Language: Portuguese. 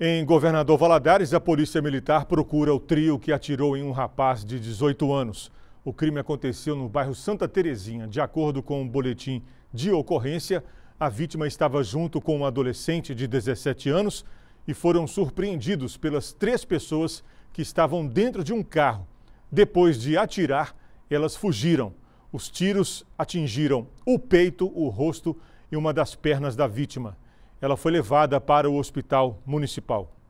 Em Governador Valadares, a Polícia Militar procura o trio que atirou em um rapaz de 18 anos. O crime aconteceu no bairro Santa Terezinha. De acordo com um boletim de ocorrência, a vítima estava junto com um adolescente de 17 anos e foram surpreendidos pelas três pessoas que estavam dentro de um carro. Depois de atirar, elas fugiram. Os tiros atingiram o peito, o rosto e uma das pernas da vítima ela foi levada para o hospital municipal.